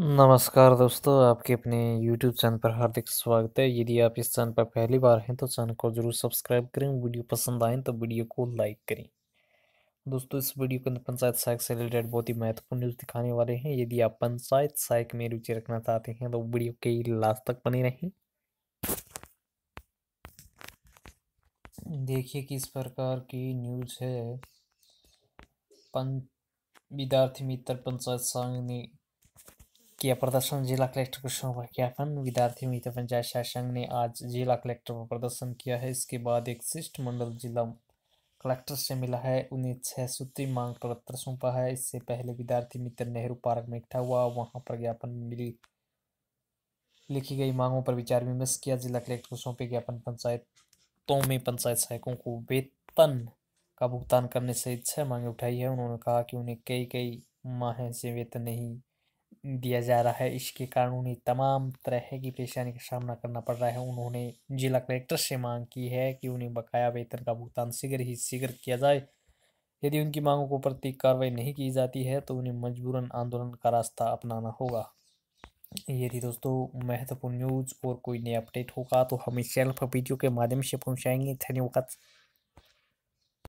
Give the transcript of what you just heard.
नमस्कार दोस्तों आपके अपने YouTube चैनल पर हार्दिक स्वागत है यदि आप इस चैनल पर पहली बार हैं तो चैनल को ज़रूर सब्सक्राइब करें वीडियो पसंद आए तो वीडियो को लाइक करें दोस्तों इस वीडियो के अंदर पंचायत सहायक से रिलेटेड बहुत ही महत्वपूर्ण न्यूज़ दिखाने वाले हैं यदि आप पंचायत सहायक में रुचि रखना चाहते हैं तो वीडियो के लास्ट तक बने रहें देखिए किस प्रकार की न्यूज़ है पं विद्यार्थी मित्र पंचायत संघ ने किया प्रदर्शन जिला कलेक्टर को सौंपा ज्ञापन विद्यार्थी मित्र पंचायत शासन ने आज जिला कलेक्टर पर प्रदर्शन किया है इसके बाद एक शिष्ट मंडल जिला कलेक्टर से मिला है उन्हें छह सूत्री मांग पत्र सौंपा है इससे पहले विद्यार्थी मित्र नेहरू पार्क में इकट्ठा हुआ वहां पर ज्ञापन मिली लिखी गई मांगों पर विचार विमर्श किया जिला कलेक्टर को सौंपे ज्ञापन पंचायतों में पंचायत सहायकों को वेतन का भुगतान करने सहित छह मांगे उठाई है उन्होंने कहा कि उन्हें कई कई माह से वेतन नहीं दिया जा रहा है इसके कारण उन्हें तमाम तरह की परेशानी का सामना करना पड़ रहा है उन्होंने जिला कलेक्टर से मांग की है कि उन्हें बकाया वेतन का भुगतान शीघ्र ही शीघ्र किया जाए यदि उनकी मांगों को प्रति कार्रवाई नहीं की जाती है तो उन्हें मजबूरन आंदोलन का रास्ता अपनाना होगा ये थी दोस्तों महत्वपूर्ण न्यूज़ और कोई नया अपडेट होगा तो हम इस चैनल पर वीडियो के माध्यम से पहुँचाएंगे धन्यवाद